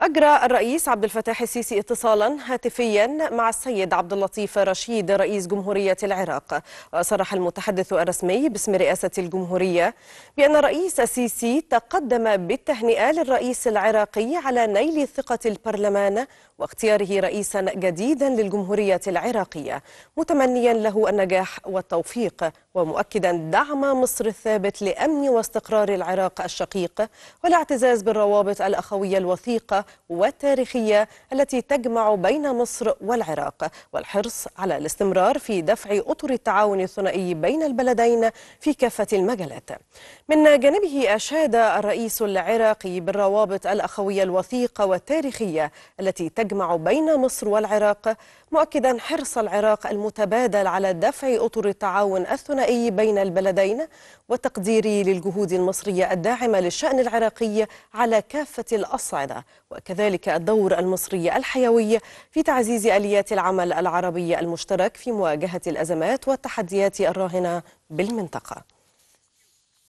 أجرى الرئيس عبد الفتاح السيسي اتصالا هاتفيا مع السيد عبد اللطيف رشيد رئيس جمهورية العراق وصرح المتحدث الرسمي باسم رئاسة الجمهورية بأن الرئيس السيسي تقدم بالتهنئة للرئيس العراقي على نيل ثقة البرلمان واختياره رئيسا جديدا للجمهورية العراقية متمنيا له النجاح والتوفيق ومؤكدا دعم مصر الثابت لأمن واستقرار العراق الشقيق والاعتزاز بالروابط الأخوية الوثيقة والتاريخية التي تجمع بين مصر والعراق والحرص على الاستمرار في دفع أطر التعاون الثنائي بين البلدين في كافة المجالات من جانبه أشاد الرئيس العراقي بالروابط الأخوية الوثيقة والتاريخية التي تجمع بين مصر والعراق مؤكدا حرص العراق المتبادل على دفع أطر التعاون الثنائي بين البلدين وتقديري للجهود المصرية الداعمة للشأن العراقي على كافة الأصعدة وكذلك الدور المصري الحيوي في تعزيز اليات العمل العربي المشترك في مواجهه الازمات والتحديات الراهنه بالمنطقه